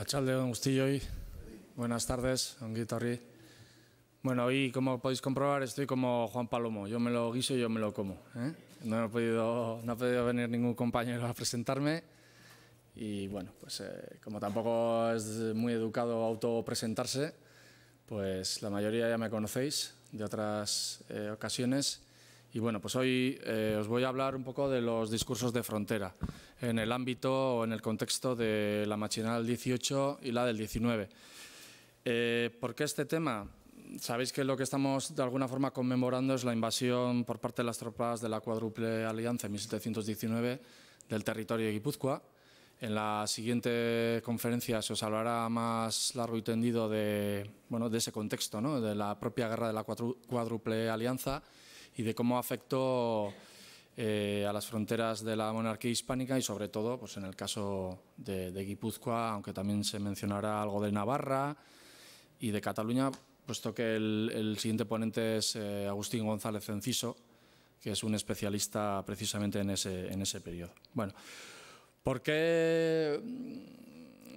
Achaldeón Gustilloy, buenas tardes, un Guitarri. Bueno, hoy, como podéis comprobar, estoy como Juan Palomo. Yo me lo guiso y yo me lo como. ¿eh? No, he podido, no ha podido venir ningún compañero a presentarme. Y bueno, pues eh, como tampoco es muy educado autopresentarse, pues la mayoría ya me conocéis de otras eh, ocasiones. Y bueno, pues hoy eh, os voy a hablar un poco de los discursos de frontera en el ámbito o en el contexto de la del 18 y la del 19. Eh, ¿Por qué este tema? Sabéis que lo que estamos de alguna forma conmemorando es la invasión por parte de las tropas de la cuádruple alianza en 1719 del territorio de Guipúzcoa. En la siguiente conferencia se os hablará más largo y tendido de, de ese contexto, ¿no? de la propia guerra de la cuádruple alianza y de cómo afectó eh, a las fronteras de la monarquía hispánica y sobre todo pues en el caso de, Guipúzcoa, aunque también se mencionará algo de Navarra y de Cataluña, puesto que el, siguiente ponente es eh, Agustín González Enciso, que es un especialista precisamente en ese, en ese periodo. Bueno, ¿por qué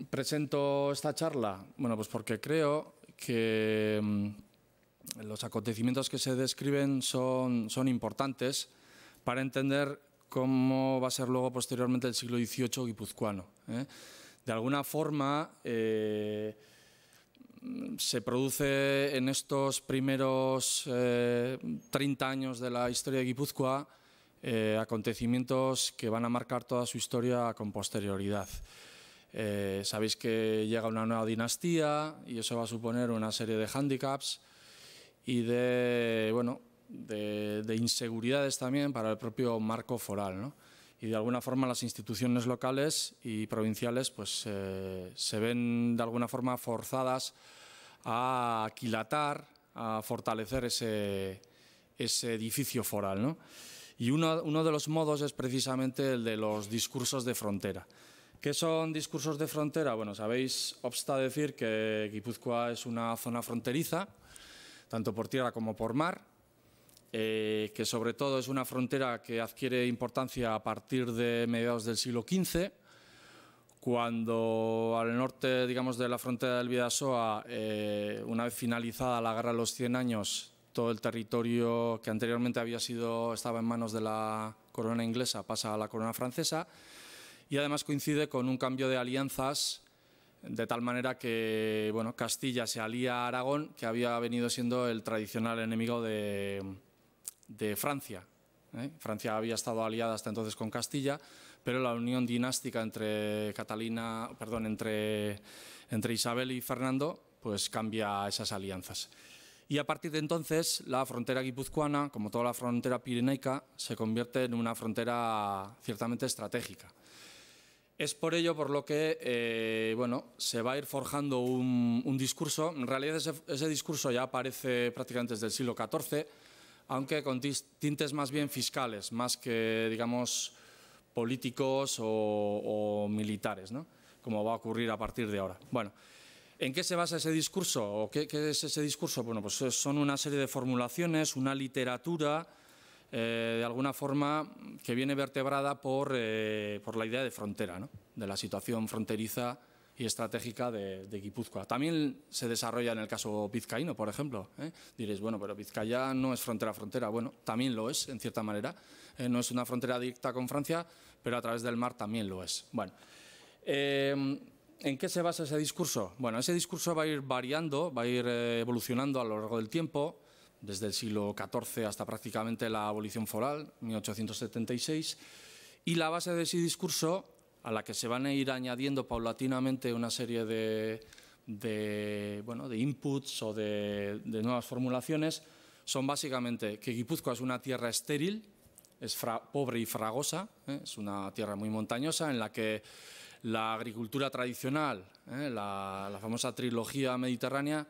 presento esta charla? Bueno, pues porque creo que mm, los acontecimientos que se describen son, importantes para entender cómo va a ser luego posteriormente el siglo XVIII guipuzcoano. ¿eh? De alguna forma eh, se produce en estos primeros 30 eh, años de la historia de Guipúzcoa acontecimientos que van a marcar toda su historia con posterioridad. sabéis que llega una nueva dinastía y eso va a suponer una serie de hándicaps, y de, bueno, de, inseguridades también para el propio marco foral. ¿no? Y de alguna forma las instituciones locales y provinciales pues, eh, se ven de alguna forma forzadas a aquilatar, a fortalecer ese, ese edificio foral. ¿no? Y uno, uno, de los modos es precisamente el de los discursos de frontera. ¿Qué son discursos de frontera? Bueno, sabéis, obsta decir que Guipúzcoa es una zona fronteriza, tanto por tierra como por mar, eh, que sobre todo es una frontera que adquiere importancia a partir de mediados del siglo XV, cuando al norte digamos, de la frontera del Vidasoa, eh, una vez finalizada la Guerra de los 100 Años, todo el territorio que anteriormente había sido, estaba en manos de la corona inglesa pasa a la corona francesa y además coincide con un cambio de alianzas de tal manera que bueno, Castilla se alía a Aragón, que había venido siendo el tradicional enemigo de, Francia. ¿eh? Francia había estado aliada hasta entonces con Castilla, pero la unión dinástica entre Catalina, perdón, entre, Isabel y Fernando, pues cambia esas alianzas. Y a partir de entonces, la frontera guipuzcoana, como toda la frontera pirenaica, se convierte en una frontera ciertamente estratégica. Es por ello por lo que eh, bueno, se va a ir forjando un, discurso. En realidad ese, discurso ya aparece prácticamente desde el siglo XIV, aunque con tintes más bien fiscales, más que digamos políticos o, militares, ¿no? como va a ocurrir a partir de ahora. Bueno, ¿En qué se basa ese discurso? ¿O qué, qué, es ese discurso? Bueno, pues son una serie de formulaciones, una literatura eh, de alguna forma que viene vertebrada por, eh, la idea de frontera, de la situación fronteriza y estratégica de, Guipúzcoa. También se desarrolla en el caso vizcaíno, por ejemplo. ¿eh? Diréis, bueno, pero Vizcaya no es frontera frontera. Bueno, también lo es, en cierta manera. no es una frontera directa con Francia, pero a través del mar también lo es. Bueno, ¿en qué se basa ese discurso? Bueno, ese discurso va a ir variando, va a ir evolucionando a lo largo del tiempo desde el siglo XIV hasta prácticamente la abolición foral, 1876, y la base de ese discurso, a la que se van a ir añadiendo paulatinamente una serie de, bueno, de inputs o de, nuevas formulaciones, son básicamente que Guipúzcoa es una tierra estéril, es pobre y fragosa, ¿eh? es una tierra muy montañosa en la que la agricultura tradicional, ¿eh? la famosa trilogía mediterránea,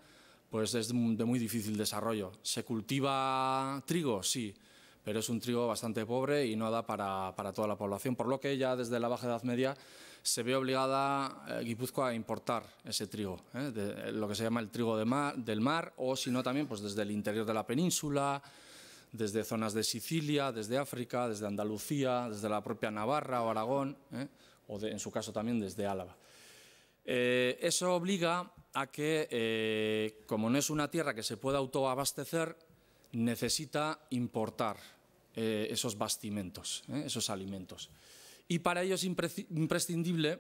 pues es de muy difícil desarrollo. ¿Se cultiva trigo? Sí, pero es un trigo bastante pobre y no da para, para toda la población, por lo que ya desde la Baja Edad Media se ve obligada eh, Guipúzcoa a importar ese trigo, ¿eh? de, eh, lo que se llama el trigo del mar, o si no también pues desde el interior de la península, desde zonas de Sicilia, desde África, desde Andalucía, desde la propia Navarra o Aragón, o en su caso también desde Álava. eso obliga a que, eh, como no es una tierra que se pueda autoabastecer, necesita importar eh, esos bastimentos, eh, esos alimentos. Y para ello es imprescindible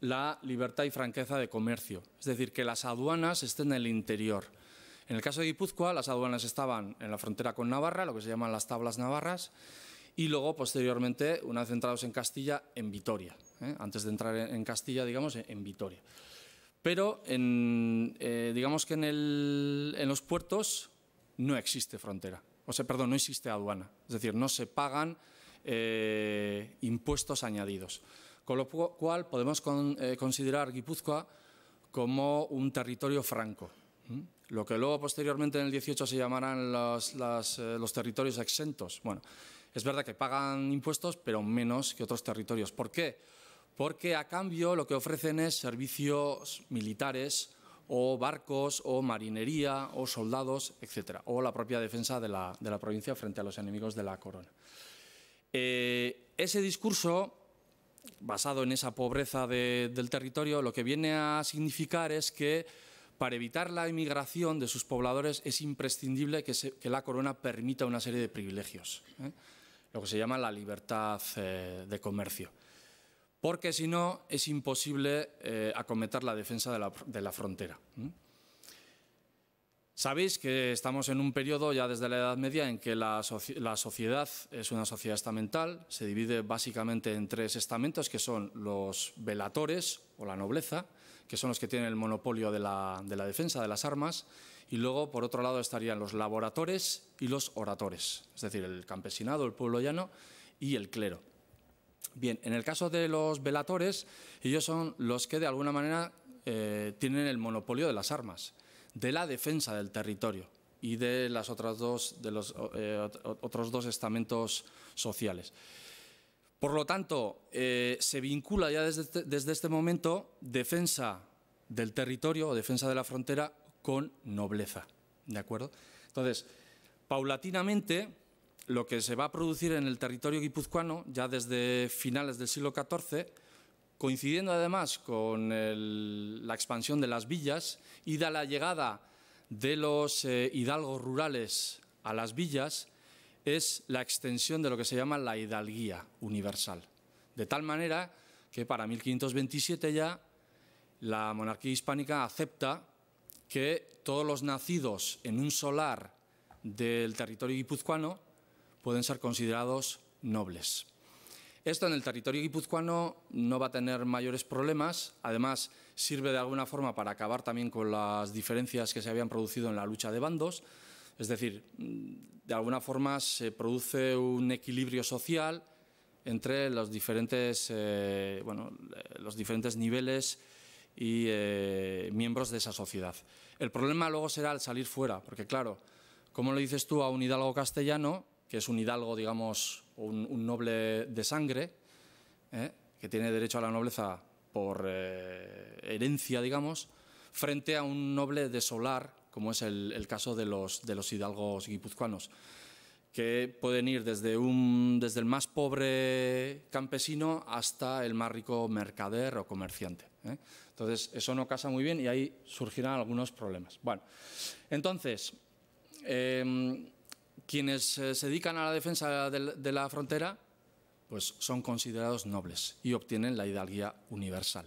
la libertad y franqueza de comercio, es decir, que las aduanas estén en el interior. En el caso de Guipúzcoa, las aduanas estaban en la frontera con Navarra, lo que se llaman las tablas navarras, y luego, posteriormente, una vez entrados en Castilla, en Vitoria. Antes de entrar en Castilla, digamos, en Vitoria. Pero en, eh, digamos que en, los puertos no existe frontera, o sea, perdón, no existe aduana, es decir, no se pagan eh, impuestos añadidos. Con lo cual podemos eh, considerar Guipúzcoa como un territorio franco. Lo que luego posteriormente en el 18 se llamarán los, los territorios exentos. Bueno, es verdad que pagan impuestos, pero menos que otros territorios. ¿Por qué? porque a cambio lo que ofrecen es servicios militares o barcos o marinería o soldados, etcétera, o la propia defensa de la, provincia frente a los enemigos de la corona. Eh, ese discurso, basado en esa pobreza del territorio, lo que viene a significar es que para evitar la emigración de sus pobladores es imprescindible que, la corona permita una serie de privilegios, ¿eh? lo que se llama la libertad eh, de comercio porque si no es imposible eh, acometer la defensa de la, frontera. Sabéis que estamos en un periodo ya desde la Edad Media en que la, sociedad es una sociedad estamental, se divide básicamente en tres estamentos, que son los veladores o la nobleza, que son los que tienen el monopolio de la, defensa de las armas, y luego por otro lado estarían los laboratores y los oratores, es decir, el campesinado, el pueblo llano y el clero. Bien, en el caso de los velatores, ellos son los que de alguna manera eh, tienen el monopolio de las armas, de la defensa del territorio y de las otras dos, de los eh, otros dos estamentos sociales. Por lo tanto, eh, se vincula ya desde, este, desde este momento defensa del territorio o defensa de la frontera con nobleza. ¿De acuerdo? Entonces, paulatinamente, lo que se va a producir en el territorio guipuzcoano ya desde finales del siglo XIV, coincidiendo además con la expansión de las villas y de la llegada de los eh, hidalgos rurales a las villas, es la extensión de lo que se llama la hidalguía universal. De tal manera que para 1527 ya la monarquía hispánica acepta que todos los nacidos en un solar del territorio guipuzcoano pueden ser considerados nobles. Esto en el territorio guipuzcoano no va a tener mayores problemas, además sirve de alguna forma para acabar también con las diferencias que se habían producido en la lucha de bandos, es decir, mm, de alguna forma se produce un equilibrio social entre los diferentes, eh, eh, niveles y eh, miembros de esa sociedad. El problema luego será al salir fuera, porque claro, como lo dices tú a un hidalgo castellano que es un hidalgo, digamos, un, noble de sangre, ¿eh? que tiene derecho a la nobleza por eh, herencia, digamos, frente a un noble de solar, como es el, caso de los, de los hidalgos guipuzcoanos que pueden ir desde, un, desde el más pobre campesino hasta el más rico mercader o comerciante. ¿eh? Entonces, eso no casa muy bien y ahí surgirán algunos problemas. Bueno, entonces, em, quienes eh, se dedican a la defensa de, la frontera pues son considerados nobles y obtienen la hidalguía universal.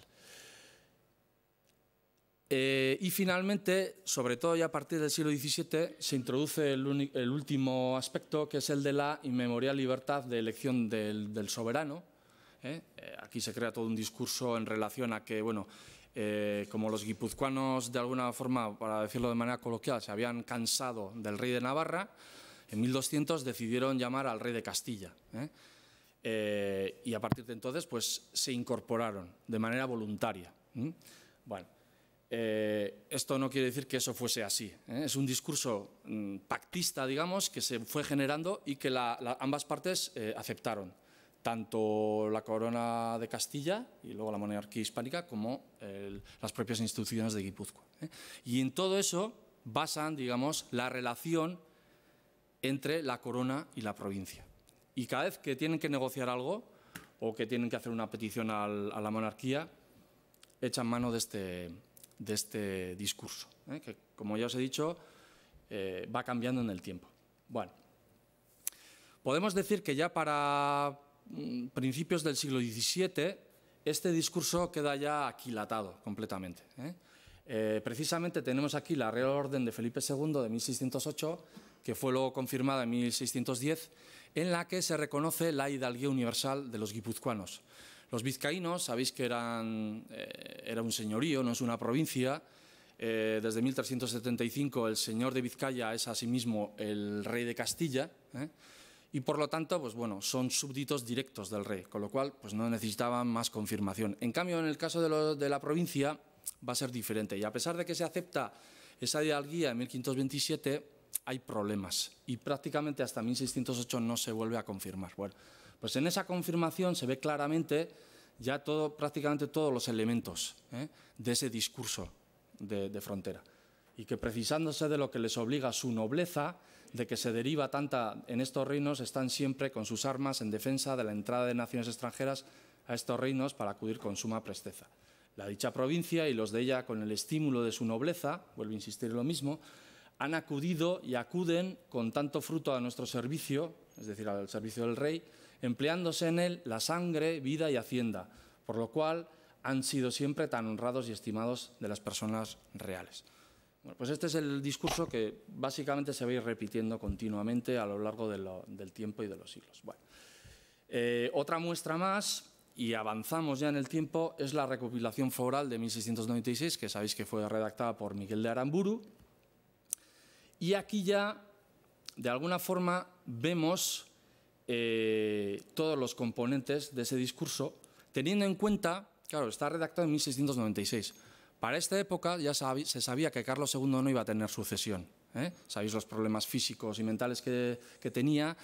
Eh, y finalmente, sobre todo ya a partir del siglo XVII, se introduce el, último aspecto, que es el de la inmemorial libertad de elección del, soberano. ¿eh? aquí se crea todo un discurso en relación a que, bueno, como los guipuzcoanos, de alguna forma, para decirlo de manera coloquial, se habían cansado del rey de Navarra, en 1200 decidieron llamar al rey de Castilla. ¿eh? Eh, y a partir de entonces pues, se incorporaron de manera voluntaria. Bueno, eh, esto no quiere decir que eso fuese así. Es un discurso mm, pactista, digamos, que se fue generando y que ambas partes aceptaron, tanto la corona de Castilla y luego la monarquía hispánica como las propias instituciones de Guipúzcoa. Y en todo eso basan, digamos, la relación entre la corona y la provincia. Y cada vez que tienen que negociar algo o que tienen que hacer una petición a la monarquía, echan mano de este, de este discurso, ¿eh? que, como ya os he dicho, eh, va cambiando en el tiempo. Bueno, podemos decir que ya para mm, principios del siglo XVII este discurso queda ya aquilatado completamente. ¿eh? precisamente tenemos aquí la Real Orden de Felipe II de 1608 que fue luego confirmada en 1610, en la que se reconoce la hidalguía universal de los guipuzcoanos. Los vizcaínos, sabéis que eran, eh, era un señorío, no es una provincia. Eh, desde 1375 el señor de Vizcaya es asimismo el rey de Castilla. Eh, y por lo tanto, pues bueno, son súbditos directos del rey, con lo cual pues no necesitaban más confirmación. En cambio, en el caso de, de, la provincia va a ser diferente y a pesar de que se acepta esa hidalguía en 1527, hay problemas y prácticamente hasta 1608 no se vuelve a confirmar. Bueno, pues en esa confirmación se ve claramente ya todo, prácticamente todos los elementos ¿eh? de ese discurso de, de, frontera. Y que precisándose de lo que les obliga su nobleza, de que se deriva tanta en estos reinos, están siempre con sus armas en defensa de la entrada de naciones extranjeras a estos reinos para acudir con suma presteza. La dicha provincia y los de ella, con el estímulo de su nobleza, vuelvo a insistir en lo mismo, han acudido y acuden con tanto fruto a nuestro servicio, es decir, al servicio del Rey, empleándose en él la sangre, vida y hacienda, por lo cual han sido siempre tan honrados y estimados de las personas reales. Bueno, pues este es el discurso que básicamente se va a ir repitiendo continuamente a lo largo del tiempo y de los siglos. Bueno, eh, otra muestra más, y avanzamos ya en el tiempo, es la recopilación floral de 1696, que sabéis que fue redactada por Miguel de Aramburu, y aquí ya, de alguna forma, vemos eh, todos los componentes de ese discurso, teniendo en cuenta, claro, está redactado en 1696. Para esta época ya se sabía que Carlos II no iba a tener sucesión. ¿eh? Sabéis los problemas físicos y mentales que, tenía.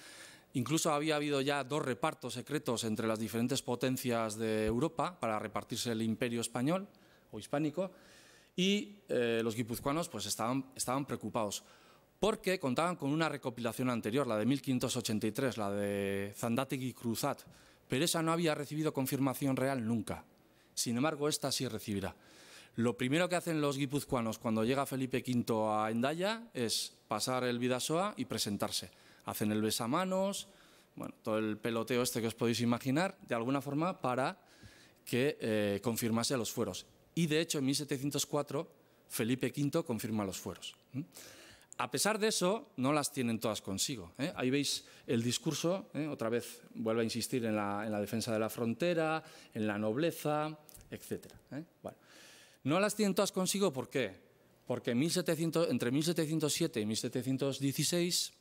Incluso había habido ya dos repartos secretos entre las diferentes potencias de Europa para repartirse el imperio español o hispánico y eh, los guipuzcoanos pues estaban, estaban preocupados porque contaban con una recopilación anterior, la de 1583, la de Zandate Cruzat, pero esa no había recibido confirmación real nunca. Sin embargo, esta sí recibirá. Lo primero que hacen los guipuzcoanos cuando llega Felipe V a Endaya es pasar el Vidasoa y presentarse. Hacen el besamanos, bueno, todo el peloteo este que os podéis imaginar, de alguna forma para que eh, confirmase a los fueros. Y de hecho, en 1704, Felipe V confirma los fueros. A pesar de eso, no las tienen todas consigo. ¿eh? Ahí veis el discurso, ¿eh? otra vez vuelvo a insistir en la, defensa de la frontera, en la nobleza, etc. ¿eh? no las tienen todas consigo, ¿por qué? Porque entre 1707 y 1716,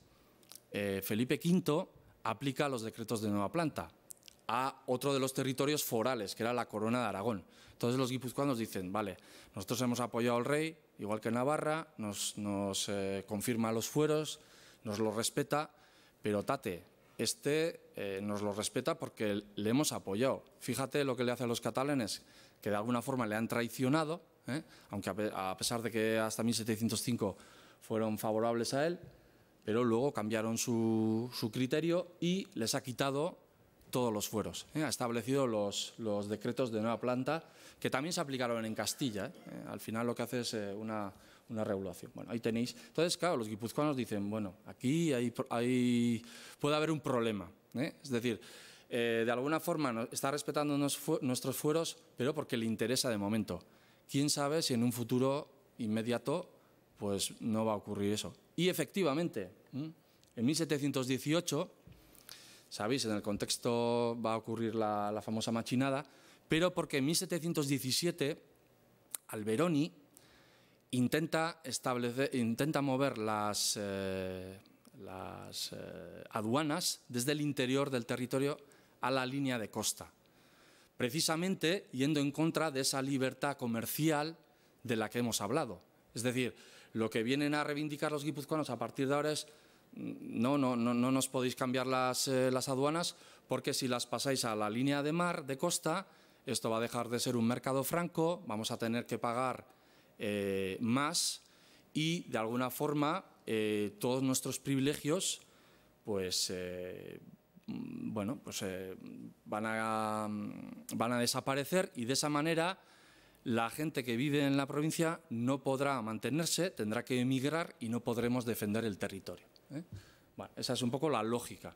Felipe V aplica los decretos de nueva planta, a otro de los territorios forales, que era la Corona de Aragón. Entonces los guipuzcoanos dicen, vale, nosotros hemos apoyado al rey, igual que Navarra, nos, eh, confirma los fueros, nos lo respeta, pero tate, este eh, nos lo respeta porque le hemos apoyado. Fíjate lo que le hace a los catalanes, que de alguna forma le han traicionado, ¿eh? aunque a, pesar de que hasta 1705 fueron favorables a él, pero luego cambiaron su criterio y les ha quitado todos los fueros. ¿eh? Ha establecido los, los, decretos de nueva planta, que también se aplicaron en Castilla. ¿eh? Al final lo que hace es eh, una, regulación. Bueno, ahí tenéis. Entonces, claro, los guipuzcoanos dicen, bueno, aquí hay, hay puede haber un problema. Es decir, de alguna forma está respetando nuestros fueros, pero porque le interesa de momento. ¿Quién sabe si en un futuro inmediato pues no va a ocurrir eso? Y efectivamente, en 1718 ¿sabéis? En el contexto va a ocurrir la, famosa machinada, pero porque en 1717 Alberoni intenta, intenta mover las, eh, eh, aduanas desde el interior del territorio a la línea de costa, precisamente yendo en contra de esa libertad comercial de la que hemos hablado. Es decir, lo que vienen a reivindicar los guipuzcoanos a partir de ahora es no, no, no, no nos podéis cambiar eh, las, aduanas porque si las pasáis a la línea de mar, de costa, esto va a dejar de ser un mercado franco, vamos a tener que pagar eh, más y de alguna forma eh, todos nuestros privilegios pues mm, bueno pues mm, van a desaparecer y de esa manera la gente que vive en la provincia no podrá mantenerse, tendrá que emigrar y no podremos defender el territorio. Bueno, ¿eh? esa es un poco la lógica.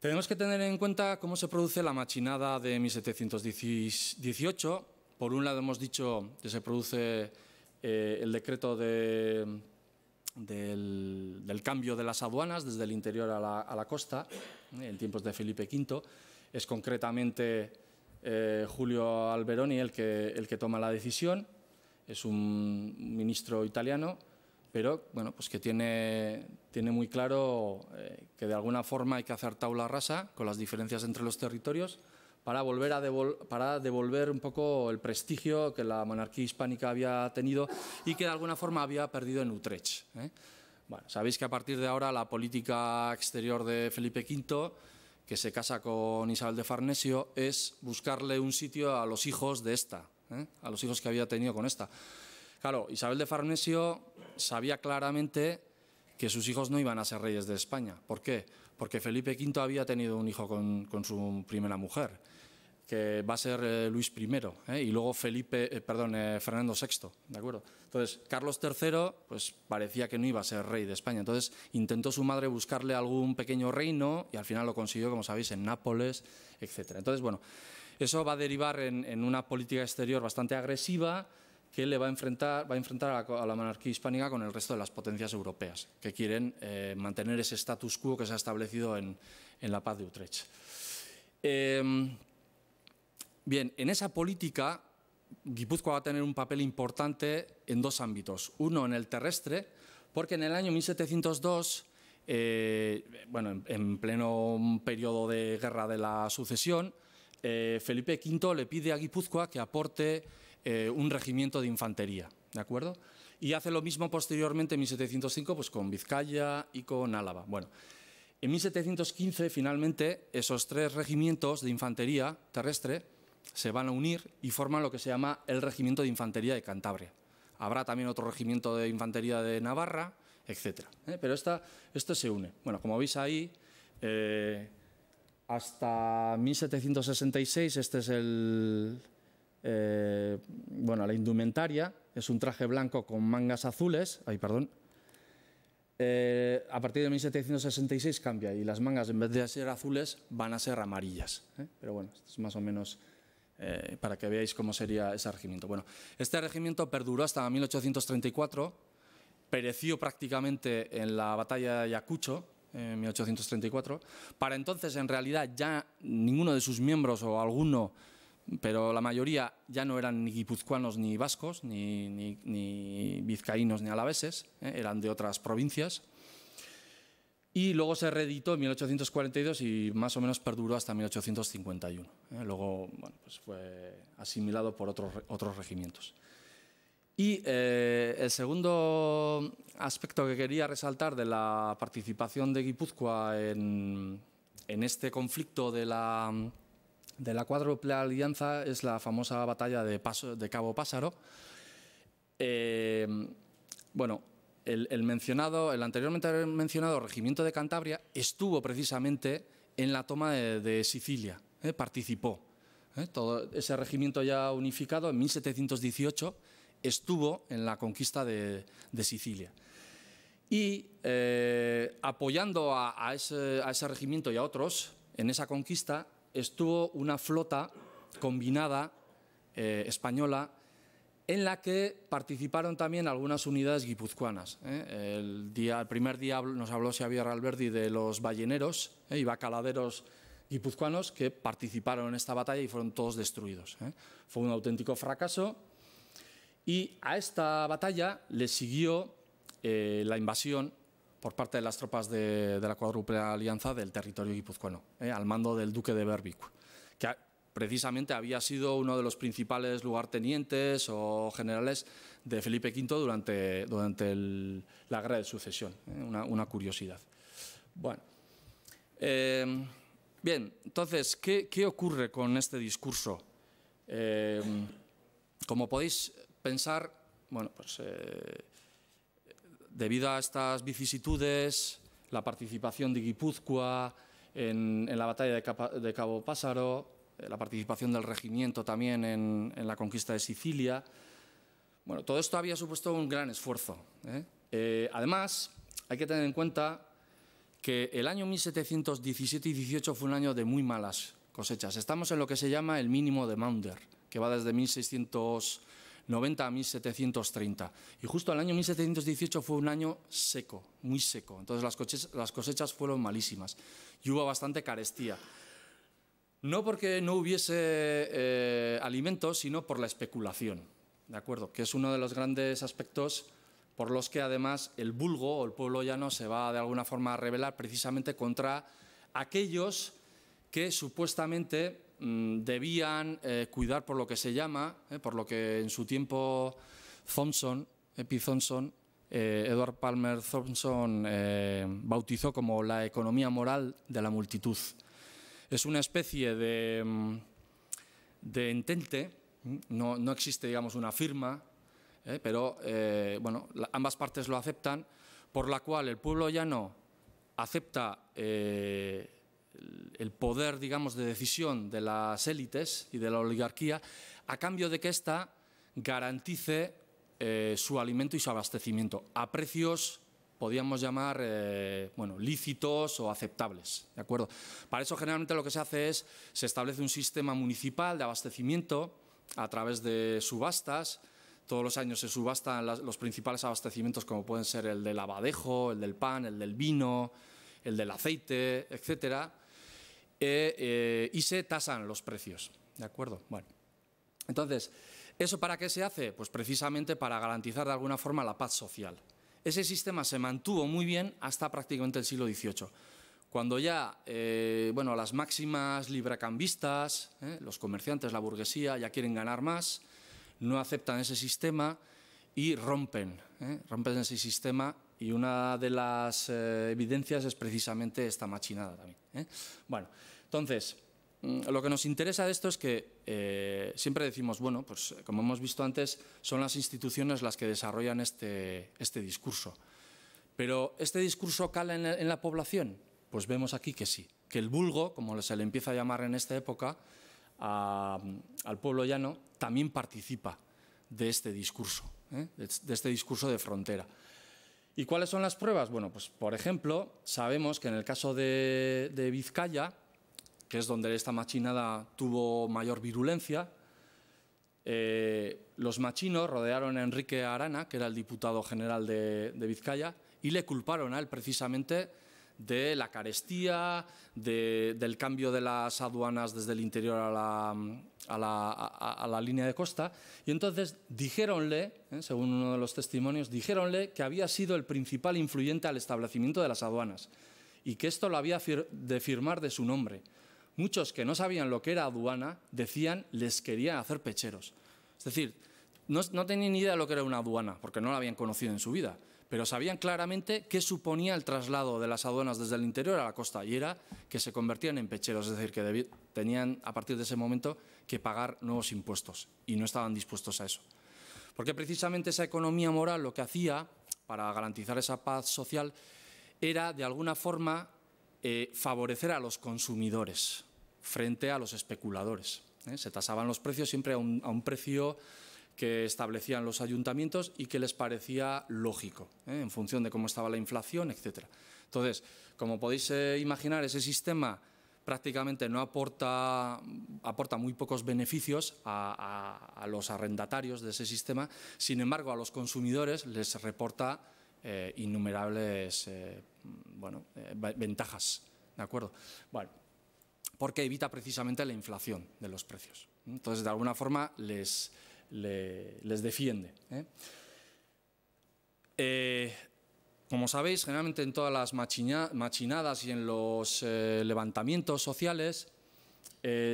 Tenemos que tener en cuenta cómo se produce la machinada de 1718. Por un lado hemos dicho que se produce eh, el decreto del, cambio de las aduanas desde el interior a la, costa, ¿eh? en tiempos de Felipe V. Es concretamente Julio Alberoni el que, el que toma la decisión, es un ministro italiano pero bueno, pues que tiene, tiene muy claro eh, que de alguna forma hay que hacer tabla rasa con las diferencias entre los territorios para volver a para devolver un poco el prestigio que la monarquía hispánica había tenido y que de alguna forma había perdido en Utrecht. ¿eh? sabéis que a partir de ahora la política exterior de Felipe V, que se casa con Isabel de Farnesio, es buscarle un sitio a los hijos de esta, ¿eh? a los hijos que había tenido con esta. Claro, Isabel de Farnesio sabía claramente que sus hijos no iban a ser reyes de España. ¿Por qué? Porque Felipe V había tenido un hijo con, su primera mujer, que va a ser eh, Luis I, ¿eh? y luego Felipe, eh, perdón, Fernando VI, ¿de acuerdo? Entonces, Carlos III, pues parecía que no iba a ser rey de España. Entonces, intentó su madre buscarle algún pequeño reino, y al final lo consiguió, como sabéis, en Nápoles, etc. Entonces, bueno, eso va a derivar en, en una política exterior bastante agresiva, que le va a enfrentar, va a, enfrentar a, la, monarquía hispánica con el resto de las potencias europeas, que quieren eh, mantener ese status quo que se ha establecido en, la paz de Utrecht. Em, bien, en esa política, Guipúzcoa va a tener un papel importante en dos ámbitos. Uno, en el terrestre, porque en el año 1702, eh, bueno, en, en, pleno periodo de guerra de la sucesión, eh, Felipe V le pide a Guipúzcoa que aporte eh, un regimiento de infantería, ¿de acuerdo? Y hace lo mismo posteriormente en 1705 pues, con Vizcaya y con Álava. Bueno, en 1715 finalmente esos tres regimientos de infantería terrestre se van a unir y forman lo que se llama el Regimiento de Infantería de Cantabria. Habrá también otro regimiento de infantería de Navarra, etc. ¿eh? Pero esta, esto se une. Bueno, como veis ahí, eh, hasta 1766 este es el, eh, bueno, la indumentaria, es un traje blanco con mangas azules, ay, perdón, eh, a partir de 1766 cambia y las mangas en vez de ser azules van a ser amarillas. ¿eh? Pero bueno, esto es más o menos para que veáis cómo sería ese regimiento. Bueno, este regimiento perduró hasta 1834, pereció prácticamente en la batalla de Ayacucho en 1834. Para entonces, en realidad, ya ninguno de sus miembros o alguno pero la mayoría ya no eran ni guipuzcoanos ni vascos, ni, vizcaínos ni alaveses, ¿eh? eran de otras provincias. Y luego se reeditó en 1842 y más o menos perduró hasta 1851. ¿eh? Luego bueno, pues fue asimilado por otros, otros regimientos. Y eh, el segundo aspecto que quería resaltar de la participación de Guipúzcoa en este conflicto de la de la cuádruple alianza es la famosa batalla de, Paso, de Cabo Pásaro. Eh, bueno, el, mencionado, el anteriormente mencionado regimiento de Cantabria estuvo precisamente en la toma de, Sicilia, ¿eh? participó. ¿eh? todo ese regimiento ya unificado en 1718 estuvo en la conquista de, Sicilia. Y apoyando a ese regimiento y a otros en esa conquista, estuvo una flota combinada eh, española en la que participaron también algunas unidades guipuzcoanas. ¿eh? El, día, el, primer día nos habló Xavier Alberdi de los balleneros ¿eh? y bacaladeros guipuzcoanos que participaron en esta batalla y fueron todos destruidos. Fue un auténtico fracaso y a esta batalla le siguió la invasión por parte de las tropas de, la Cuádruple Alianza del territorio guipuzcoano, eh, al mando del duque de Berwick, que precisamente había sido uno de los principales lugartenientes o generales de Felipe V durante, durante la guerra de sucesión. Eh, una, curiosidad. Bueno. Eh, bien, entonces, ¿qué, ¿qué, ocurre con este discurso? como podéis pensar, bueno, pues debido a estas vicisitudes, la participación de Guipúzcoa en, la batalla de, de, Cabo Pásaro, eh, la participación del regimiento también en, la conquista de Sicilia. Bueno, todo esto había supuesto un gran esfuerzo. ¿eh? Eh, además, hay que tener en cuenta que el año 1717 y 18 fue un año de muy malas cosechas. Estamos en lo que se llama el mínimo de Maunder, que va desde 1600 90 a 1730. Y justo el año 1718 fue un año seco, muy seco. Entonces las, cosechas fueron malísimas y hubo bastante carestía. No porque no hubiese eh, alimentos, sino por la especulación, ¿de acuerdo? Que es uno de los grandes aspectos por los que además el vulgo o el pueblo llano se va de alguna forma a rebelar precisamente contra aquellos que supuestamente Mm, debían eh, cuidar por lo que se llama, eh, por lo que en su tiempo Thompson, Epi eh, Thompson, Edward Palmer Thompson bautizó como la economía moral de la multitud. Es una especie de, mm, de entente, mm, no, existe digamos una firma, pero bueno, ambas partes lo aceptan, por la cual el pueblo llano acepta el poder, digamos, de decisión de las élites y de la oligarquía a cambio de que ésta garantice eh, su alimento y su abastecimiento a precios, podríamos llamar, eh, bueno, lícitos o aceptables, ¿de acuerdo? Para eso generalmente lo que se hace es, se establece un sistema municipal de abastecimiento a través de subastas, todos los años se subastan los principales abastecimientos como pueden ser el del abadejo, el del pan, el del vino, el del aceite, etcétera, eh, y se tasan los precios. ¿De acuerdo? Bueno. Entonces, ¿eso para qué se hace? Pues precisamente para garantizar de alguna forma la paz social. Ese sistema se mantuvo muy bien hasta prácticamente el siglo XVIII, cuando ya eh, bueno, las máximas libracambistas, eh, los comerciantes, la burguesía, ya quieren ganar más, no aceptan ese sistema y rompen, rompen ese sistema y una de las eh, evidencias es precisamente esta machinada también. ¿eh? Bueno, entonces, mm, lo que nos interesa de esto es que eh, siempre decimos, bueno, pues como hemos visto antes, son las instituciones las que desarrollan este, este discurso. Pero ¿este discurso cala en, la población? Pues vemos aquí que sí, que el vulgo, como se le empieza a llamar en esta época, al pueblo llano, también participa de este discurso, de este discurso de frontera. ¿Y cuáles son las pruebas? Bueno, pues por ejemplo, sabemos que en el caso de, Vizcaya, que es donde esta machinada tuvo mayor virulencia, eh, los machinos rodearon a Enrique Arana, que era el diputado general de, de Vizcaya, y le culparon a él precisamente de la carestía, del cambio de las aduanas desde el interior a la, línea de costa. Y entonces dijéronle, ¿eh? según uno de los testimonios, dijéronle que había sido el principal influyente al establecimiento de las aduanas y que esto lo había de firmar de su nombre. Muchos que no sabían lo que era aduana decían les querían hacer pecheros. Es decir, no, no tenían ni idea de lo que era una aduana, porque no la habían conocido en su vida pero sabían claramente qué suponía el traslado de las aduanas desde el interior a la costa y era que se convertían en pecheros, es decir, que tenían a partir de ese momento que pagar nuevos impuestos y no estaban dispuestos a eso. Porque precisamente esa economía moral lo que hacía para garantizar esa paz social era de alguna forma eh, favorecer a los consumidores frente a los especuladores. ¿eh? Se tasaban los precios siempre a un precio que establecían los ayuntamientos y que les parecía lógico, ¿eh? en función de cómo estaba la inflación, etc. Entonces, como podéis eh, imaginar, ese sistema prácticamente no aporta, aporta muy pocos beneficios a, los arrendatarios de ese sistema, sin embargo, a los consumidores les reporta eh, innumerables bueno, ventajas. ¿De acuerdo? Bueno, porque evita precisamente la inflación de los precios. Entonces, de alguna forma, les, les defiende. ¿eh? Eh, como sabéis, generalmente en todas las machinadas y en los eh, levantamientos sociales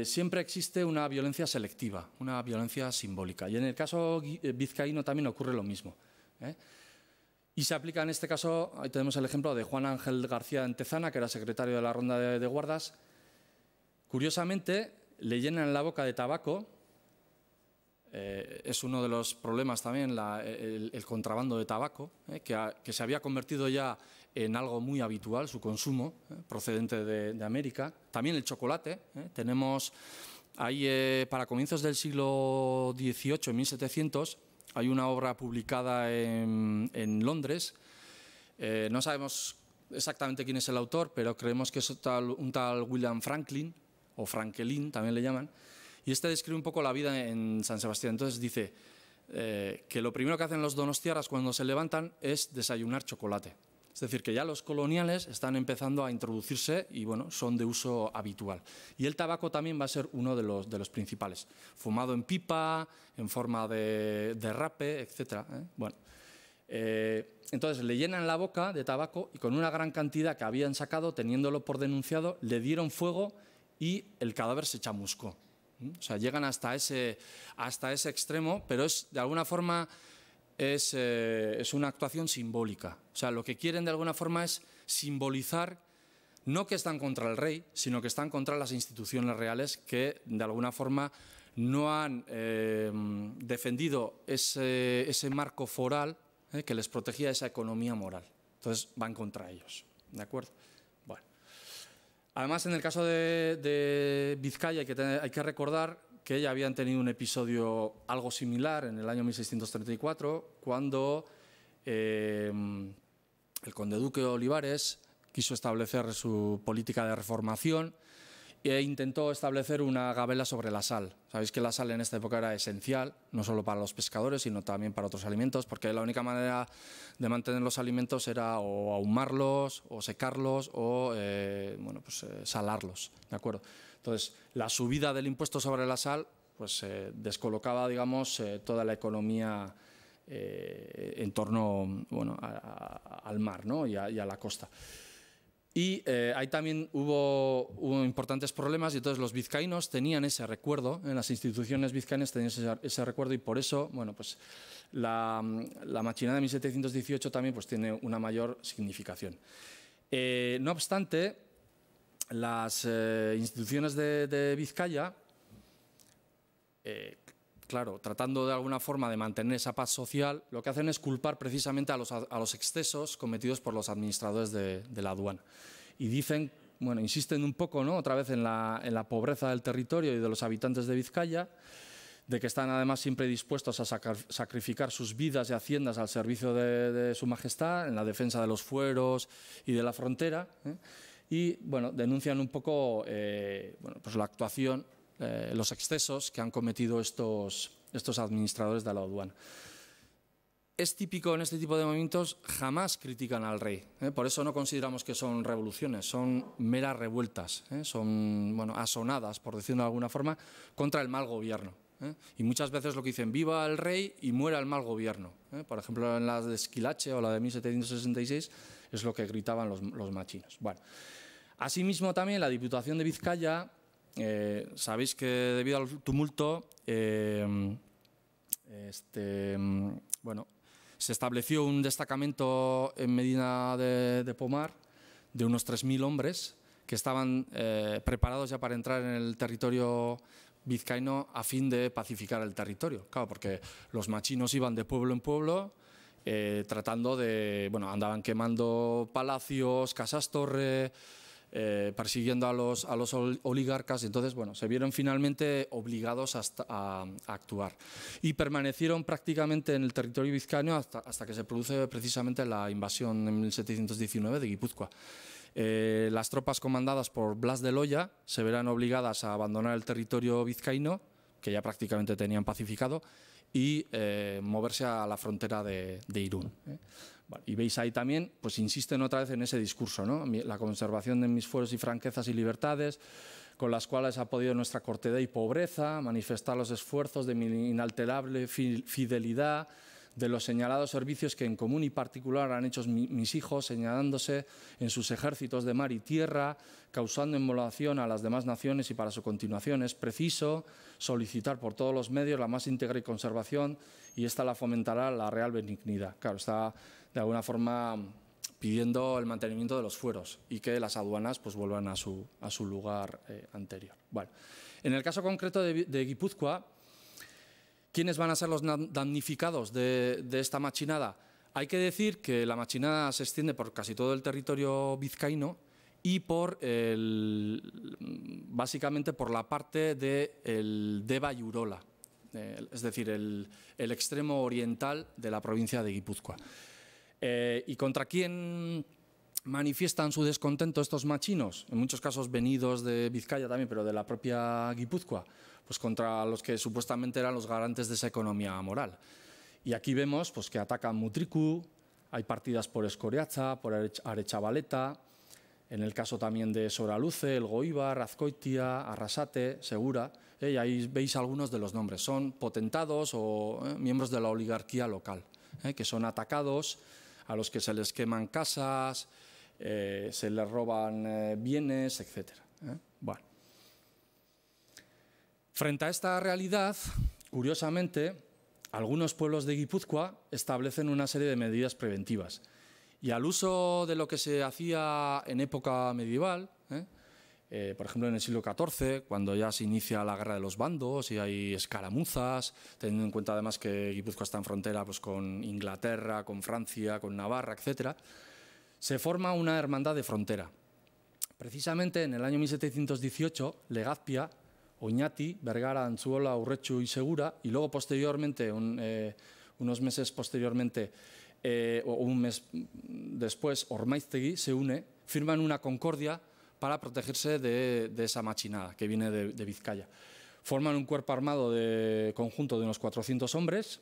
siempre existe una violencia selectiva, una violencia simbólica. Y en el caso vizcaíno también ocurre lo mismo. Y se aplica en este caso, ahí tenemos el ejemplo de Juan Ángel García Antezana, que era secretario de la Ronda de Guardas. Curiosamente, le llenan la boca de tabaco eh, es uno de los problemas también el, contrabando de tabaco, eh, que, se había convertido ya en algo muy habitual, su consumo, eh, procedente de, América. También el chocolate. Tenemos ahí, para comienzos del siglo XVIII, en 1700, hay una obra publicada en, Londres. no sabemos exactamente quién es el autor, pero creemos que es tal, un tal William Franklin, o Franklin también le llaman, y este describe un poco la vida en San Sebastián. Entonces dice eh, que lo primero que hacen los donostiarras cuando se levantan es desayunar chocolate. Es decir, que ya los coloniales están empezando a introducirse y bueno, son de uso habitual. Y el tabaco también va a ser uno de los, principales, fumado en pipa, en forma de, rape, etc. ¿eh? Bueno, eh, entonces le llenan la boca de tabaco y con una gran cantidad que habían sacado, teniéndolo por denunciado, le dieron fuego y el cadáver se chamuscó. O sea, llegan hasta ese, hasta ese extremo, pero es de alguna forma eh, es, una actuación simbólica. O sea, lo que quieren de alguna forma es simbolizar no que están contra el rey, sino que están contra las instituciones reales que de alguna forma no han eh, defendido ese, marco foral eh, que les protegía esa economía moral. Entonces van contra ellos. ¿De acuerdo? Además, en el caso de, Vizcaya hay que, recordar que ya habían tenido un episodio algo similar en el año 1634, cuando eh, el conde duque Olivares quiso establecer su política de reformación e intentó establecer una gabela sobre la sal. Sabéis que la sal en esta época era esencial, no solo para los pescadores, sino también para otros alimentos, porque la única manera de mantener los alimentos era o ahumarlos, o secarlos, o eh, bueno, pues, eh, salarlos. ¿de acuerdo? Entonces, la subida del impuesto sobre la sal pues, eh, descolocaba digamos, toda la economía en torno al mar y a la costa. Y eh, ahí también hubo, importantes problemas y entonces los vizcaínos tenían ese recuerdo, en eh, las instituciones vizcaínas tenían ese, recuerdo y por eso, bueno, pues la, la machinada de 1718 también pues, tiene una mayor significación. Eh, no obstante, las instituciones de Vizcaya claro, tratando de alguna forma de mantener esa paz social, lo que hacen es culpar precisamente a los, excesos cometidos por los administradores de, la aduana. Y dicen, bueno, insisten un poco, ¿no? Otra vez en la, pobreza del territorio y de los habitantes de Vizcaya de que están además siempre dispuestos a sacrificar sus vidas y haciendas al servicio de, su majestad, en la defensa de los fueros y de la frontera. ¿eh? Y bueno, denuncian un poco eh, bueno, pues la actuación eh, los excesos que han cometido estos, estos administradores de la aduana. Es típico en este tipo de movimientos, jamás critican al rey. ¿eh? Por eso no consideramos que son revoluciones, son meras revueltas, ¿eh? son bueno, asonadas, por decirlo de alguna forma, contra el mal gobierno. Y muchas veces lo que dicen, viva el rey y muera el mal gobierno. Por ejemplo, en la de Esquilache o la de 1766 es lo que gritaban los, los machinos. Bueno, asimismo también la Diputación de Vizcaya eh, sabéis que debido al tumulto, eh, este, bueno, se estableció un destacamento en Medina de, Pomar de unos 3.000 hombres que estaban eh, preparados ya para entrar en el territorio vizcaíno a fin de pacificar el territorio. Claro, porque los machinos iban de pueblo en pueblo tratando de, bueno, andaban quemando palacios, casas torres. Eh, persiguiendo a los, oligarcas y Entonces, bueno, se vieron finalmente obligados a, actuar y permanecieron prácticamente en el territorio vizcaño hasta, que se produce precisamente la invasión en 1719 de Guipúzcoa. Eh, las tropas comandadas por Blas de Loya se verán obligadas a abandonar el territorio vizcaíno, que ya prácticamente tenían pacificado, y eh, moverse a la frontera de Irún. Y veis ahí también, pues insisten otra vez en ese discurso, ¿no? la conservación de mis fueros y franquezas y libertades, con las cuales ha podido nuestra cortedad y pobreza manifestar los esfuerzos de mi inalterable fidelidad de los señalados servicios que en común y particular han hecho mis hijos, señalándose en sus ejércitos de mar y tierra, causando emulación a las demás naciones y para su continuación. Es preciso solicitar por todos los medios la más íntegra y conservación y esta la fomentará la real benignidad. Claro, está de alguna forma pidiendo el mantenimiento de los fueros y que las aduanas pues, vuelvan a su, a su lugar eh, anterior. Bueno, en el caso concreto de Guipúzcoa, ¿Quiénes van a ser los damnificados de, esta machinada? Hay que decir que la machinada se extiende por casi todo el territorio vizcaíno y por básicamente por la parte de, el, de Bayurola, es decir, el, extremo oriental de la provincia de Guipúzcoa. Eh, ¿Y contra quién manifiestan su descontento estos machinos? En muchos casos venidos de Vizcaya también, pero de la propia Guipúzcoa pues contra los que supuestamente eran los garantes de esa economía moral. Y aquí vemos pues, que atacan Mutriku, hay partidas por Escoriaza, por Arechavaleta, en el caso también de Soraluce, El Goíbar, Razcoitia, Arrasate, Segura, eh, y ahí veis algunos de los nombres. Son potentados o eh, miembros de la oligarquía local, eh, que son atacados, a los que se les queman casas, se les roban bienes, etc. Bueno. Frente a esta realidad, curiosamente, algunos pueblos de Guipúzcoa establecen una serie de medidas preventivas. Y al uso de lo que se hacía en época medieval, ¿eh? Eh, por ejemplo en el siglo XIV, cuando ya se inicia la guerra de los bandos y hay escaramuzas, teniendo en cuenta además que Guipúzcoa está en frontera pues, con Inglaterra, con Francia, con Navarra, etc., se forma una hermandad de frontera. Precisamente en el año 1718, Legazpia Oñati, Vergara, Anzuola, Urrechu y Segura, y luego posteriormente, eh, unos meses posteriormente, eh, o un mes después, Ormaiztegui se une, firman una concordia para protegerse de, esa machinada que viene de, Vizcaya. Forman un cuerpo armado de conjunto de unos 400 hombres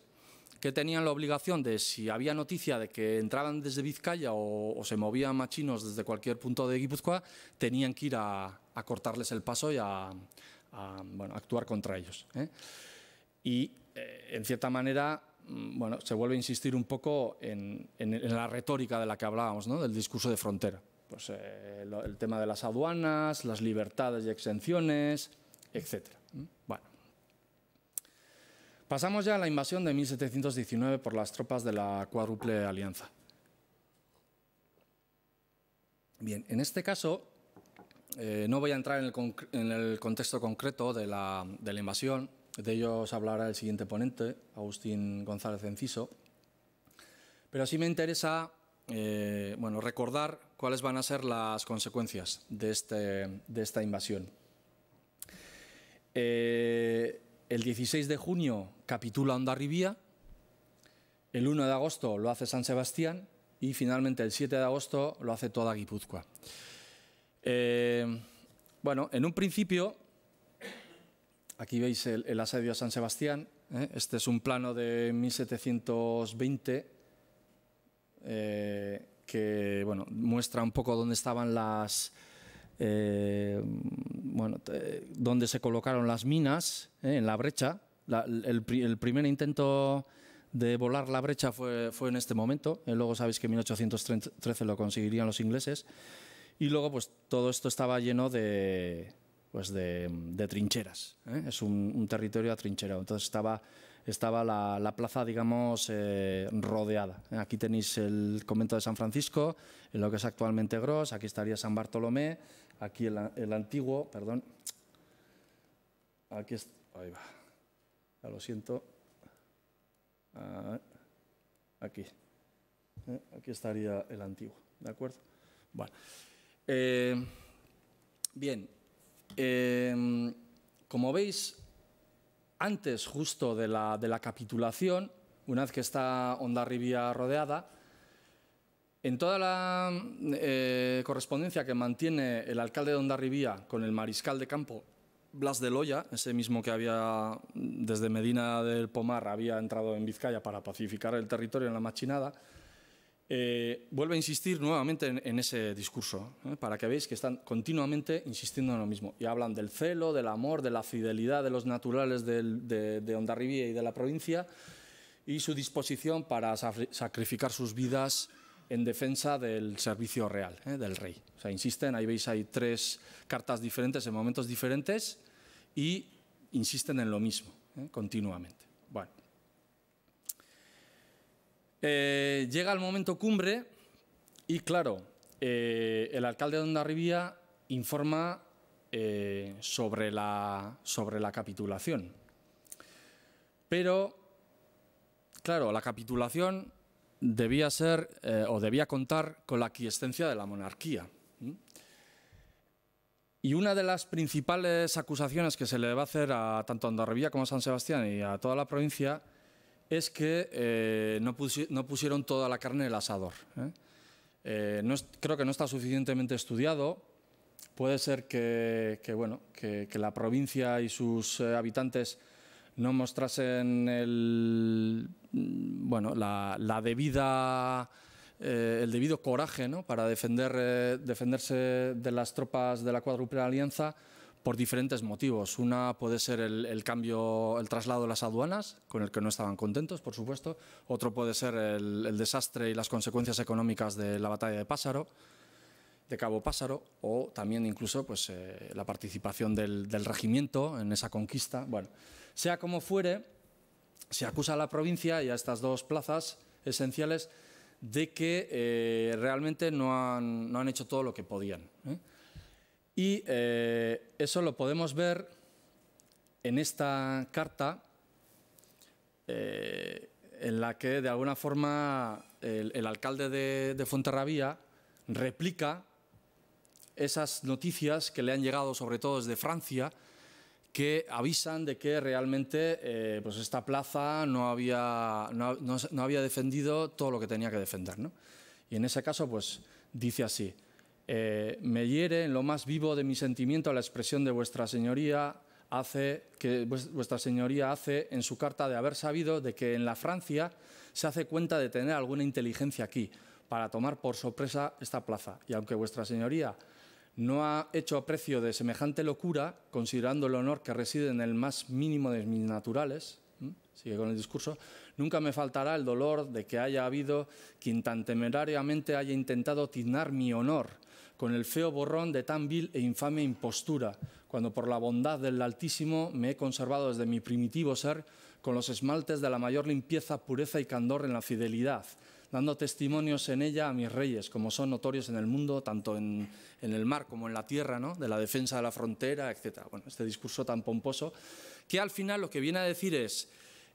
que tenían la obligación de, si había noticia de que entraban desde Vizcaya o, se movían machinos desde cualquier punto de Guipúzcoa, tenían que ir a, a cortarles el paso y a, a actuar contra ellos. ¿eh? Y, eh, en cierta manera, mm, bueno, se vuelve a insistir un poco en, la retórica de la que hablábamos, del discurso de frontera. Pues, eh, el tema de las aduanas, las libertades y exenciones, etc. Pasamos ya a la invasión de 1719 por las tropas de la Cuádruple Alianza. Bien, en este caso, eh, no voy a entrar en el, contexto concreto de la, invasión, de os hablará el siguiente ponente, Agustín González Enciso, pero sí me interesa eh, recordar cuáles van a ser las consecuencias de, este, esta invasión. Eh, el 16 de junio capitula Ondarribía, el 1 de agosto lo hace San Sebastián y finalmente el 7 de agosto lo hace toda Guipúzcoa. Eh, bueno, en un principio, aquí veis el, asedio a San Sebastián, ¿eh? este es un plano de 1720 eh, que bueno, muestra un poco dónde estaban las... bueno, dónde se colocaron las minas en la brecha. el, primer intento de volar la brecha fue, fue en este momento. luego sabéis que en 1813 lo conseguirían los ingleses. Y luego, pues todo esto estaba lleno de, pues, trincheras. ¿eh? Es un, territorio territorio atrincherado. Entonces estaba, estaba la, plaza, digamos, eh, rodeada. ¿eh? Aquí tenéis el convento de San Francisco, en lo que es actualmente Gros. Aquí estaría San Bartolomé. Aquí el, antiguo, perdón. Aquí Ahí va. Ya lo siento. Ah, aquí. aquí estaría el antiguo. ¿De acuerdo? Bueno. Eh, bien, em, como veis, antes justo de la, capitulación, una vez que está Ondarribía rodeada, en toda la eh, correspondencia que mantiene el alcalde de Ondarribía con el mariscal de campo, Blas de Loya, ese mismo que había desde Medina del Pomar había entrado en Vizcaya para pacificar el territorio en la machinada, eh, vuelve a insistir nuevamente en, ese discurso, ¿eh? para que veáis que están continuamente insistiendo en lo mismo. Y hablan del celo, del amor, de la fidelidad de los naturales de, de y de la provincia, y su disposición para sacrificar sus vidas en defensa del servicio real, ¿eh? del rey. O sea, insisten, ahí veis, hay tres cartas diferentes en momentos diferentes y insisten en lo mismo, ¿eh? continuamente. Eh, llega el momento cumbre y, claro, eh, el alcalde de Ondarribía informa eh, sobre, la, sobre la capitulación. Pero, claro, la capitulación debía ser o debía contar con la aquiescencia de la monarquía. Y una de las principales acusaciones que se le va a hacer a tanto a como a San Sebastián y a toda la provincia es que eh, no, pusieron toda la carne en el asador. ¿eh? Eh, creo que no está suficientemente estudiado. Puede ser que, bueno, que, la provincia y sus habitantes no mostrasen el, bueno, la, debida, el debido coraje ¿no? para defender, defenderse de las tropas de la cuádruple alianza por diferentes motivos. Una puede ser el, cambio, el traslado de las aduanas, con el que no estaban contentos, por supuesto. Otro puede ser el, desastre y las consecuencias económicas de la batalla de Pásaro, de Cabo Pásaro, o también incluso pues, eh, la participación del, regimiento en esa conquista. Bueno, sea como fuere, se acusa a la provincia y a estas dos plazas esenciales de que eh, realmente no han, no han, hecho todo lo que podían. ¿eh? Y eh, eso lo podemos ver en esta carta, eh, en la que de alguna forma el, alcalde de, de, replica esas noticias que le han llegado, sobre todo desde Francia, que avisan de que realmente eh, pues esta plaza no había, defendido todo lo que tenía que defender. Y en ese caso, pues dice así. Eh, me hiere en lo más vivo de mi sentimiento la expresión de vuestra señoría hace que vuestra señoría hace en su carta de haber sabido de que en la Francia se hace cuenta de tener alguna inteligencia aquí para tomar por sorpresa esta plaza. Y aunque vuestra señoría no ha hecho aprecio de semejante locura, considerando el honor que reside en el más mínimo de mis naturales, sigue con el discurso, Nunca me faltará el dolor de que haya habido quien tan temerariamente haya intentado tiznar mi honor con el feo borrón de tan vil e infame impostura, cuando por la bondad del Altísimo me he conservado desde mi primitivo ser con los esmaltes de la mayor limpieza, pureza y candor en la fidelidad, dando testimonios en ella a mis reyes, como son notorios en el mundo, tanto en, el mar como en la tierra, ¿no? de la defensa de la frontera, etc. Bueno, este discurso tan pomposo, que al final lo que viene a decir es,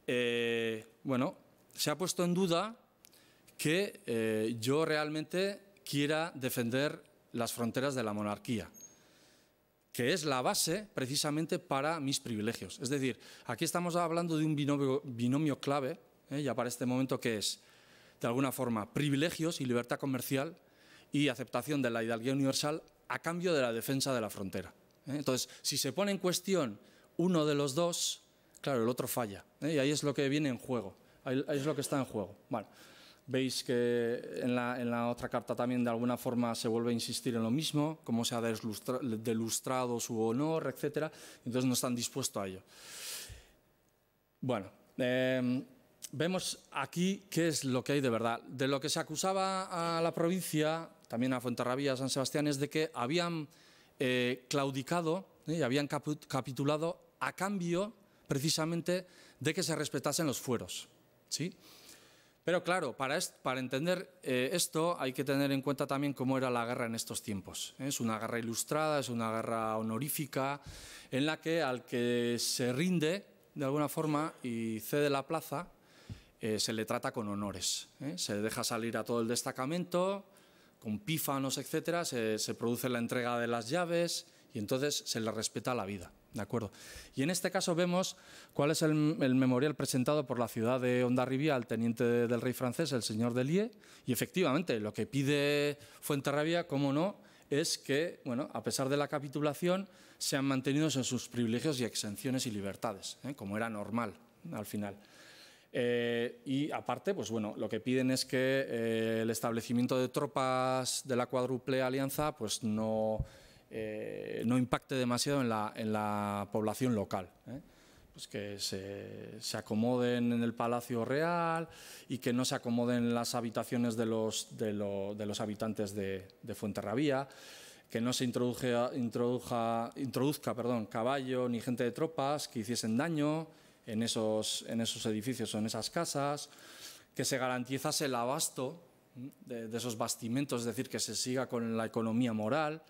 eh, bueno, se ha puesto en duda que eh, yo realmente quiera defender las fronteras de la monarquía, que es la base precisamente para mis privilegios. Es decir, aquí estamos hablando de un binomio, clave, eh, ya para este momento, que es, de alguna forma, privilegios y libertad comercial y aceptación de la hidalguía universal a cambio de la defensa de la frontera. Entonces, si se pone en cuestión uno de los dos, claro, el otro falla. ¿eh? Y ahí es lo que viene en juego, ahí, es lo que está en juego. Bueno, Veis que en la, otra carta también de alguna forma se vuelve a insistir en lo mismo, cómo se ha delustrado su honor, etc. Entonces no están dispuestos a ello. Bueno, em, vemos aquí qué es lo que hay de verdad. De lo que se acusaba a la provincia, también a Fuenterrabía, a San Sebastián, es de que habían eh, claudicado ¿eh? y habían capitulado a cambio precisamente de que se respetasen los fueros. ¿sí? Pero claro, para, para entender eh, esto hay que tener en cuenta también cómo era la guerra en estos tiempos. ¿eh? Es una guerra ilustrada, es una guerra honorífica, en la que al que se rinde de alguna forma y cede la plaza, eh, se le trata con honores. Se deja salir a todo el destacamento, con pífanos, etc. se produce la entrega de las llaves y entonces se le respeta la vida. ¿De acuerdo? Y en este caso vemos cuál es el, el memorial presentado por la ciudad de Ondarribia al teniente del rey francés, el señor Delie, y efectivamente lo que pide Fuenterrabia, cómo no, es que, bueno, a pesar de la capitulación, sean mantenidos en sus privilegios y exenciones y libertades, ¿eh? como era normal al final. Eh, y aparte, pues bueno, lo que piden es que eh, el establecimiento de tropas de la cuádruple alianza pues no eh, no impacte demasiado en la, población local. ¿eh? Pues que se, acomoden en el Palacio Real y que no se acomoden las habitaciones de los, habitantes de, Fuenterrabía, que no se introduzca perdón, caballo ni gente de tropas que hiciesen daño en esos, edificios o en esas casas, que se garantizase el abasto de, de esos bastimentos, es decir, que se siga con la economía moral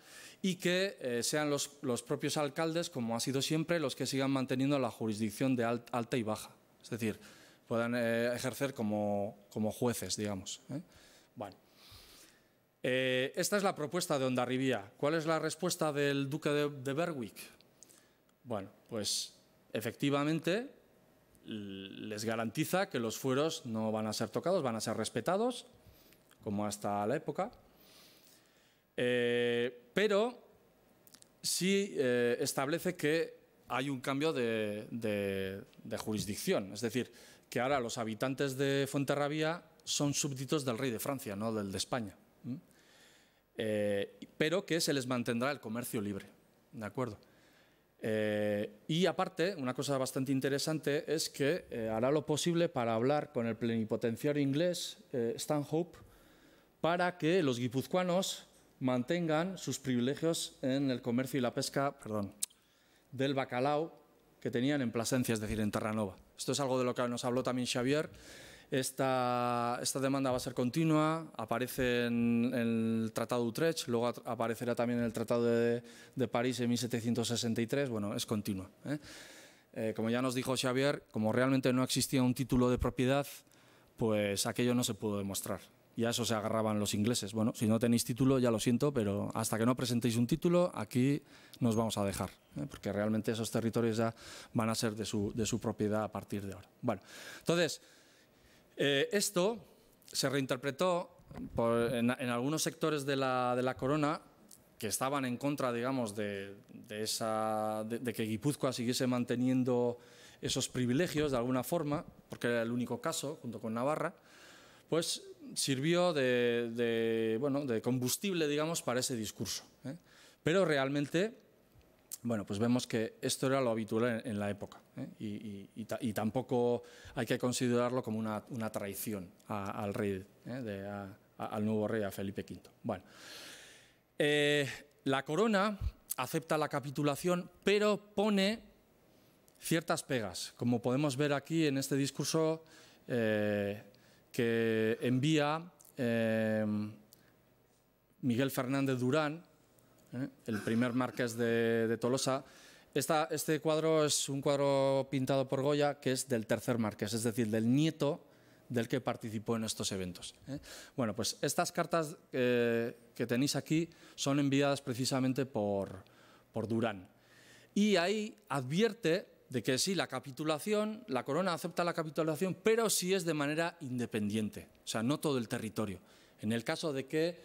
y que eh, sean los, propios alcaldes, como ha sido siempre, los que sigan manteniendo la jurisdicción de alta y baja. Es decir, puedan eh, ejercer como, jueces, digamos. Bueno. ¿eh? esta es la propuesta de Ondarribía. ¿Cuál es la respuesta del duque de Berwick? Bueno, pues efectivamente les garantiza que los fueros no van a ser tocados, van a ser respetados, como hasta la época eh, pero sí eh, establece que hay un cambio de, jurisdicción, es decir, que ahora los habitantes de Fuenterrabía son súbditos del rey de Francia, no del de España, ¿Mm? eh, pero que se les mantendrá el comercio libre, ¿de acuerdo? y aparte, una cosa bastante interesante es que hará lo posible para hablar con el plenipotenciario inglés Stanhope para que los guipuzcoanos mantengan sus privilegios en el comercio y la pesca perdón, del bacalao que tenían en Plasencia, es decir, en Terranova. Esto es algo de lo que nos habló también Xavier. Esta, esta demanda va a ser continua, aparece en, el Tratado de Utrecht, luego aparecerá también en el Tratado de, París en 1763, bueno, es continua. ¿eh? Eh, como ya nos dijo Xavier, como realmente no existía un título de propiedad, pues aquello no se pudo demostrar y a eso se agarraban los ingleses. Bueno, si no tenéis título, ya lo siento, pero hasta que no presentéis un título, aquí nos vamos a dejar, ¿eh? porque realmente esos territorios ya van a ser de su, propiedad a partir de ahora. Bueno, entonces, eh, esto se reinterpretó en, algunos sectores de la, corona que estaban en contra, digamos, de, de que Guipúzcoa siguiese manteniendo esos privilegios de alguna forma, porque era el único caso, junto con Navarra, pues sirvió de, bueno, de combustible, digamos, para ese discurso. ¿eh? Pero realmente, bueno, pues vemos que esto era lo habitual en, la época ¿eh? y, tampoco hay que considerarlo como una, traición al rey, ¿eh? al nuevo rey, a Felipe V. Bueno, la corona acepta la capitulación, pero pone ciertas pegas, como podemos ver aquí en este discurso que envía em, Miguel Fernández Durán, eh, el primer marqués de, Tolosa. este cuadro es un cuadro pintado por Goya que es del tercer marqués, es decir, del nieto del que participó en estos eventos. Eh. Bueno, pues estas cartas eh, que tenéis aquí son enviadas precisamente por, por Durán. Y ahí advierte de que sí, la capitulación, la corona acepta la capitulación, pero sí es de manera independiente, o sea, no todo el territorio. En el caso de que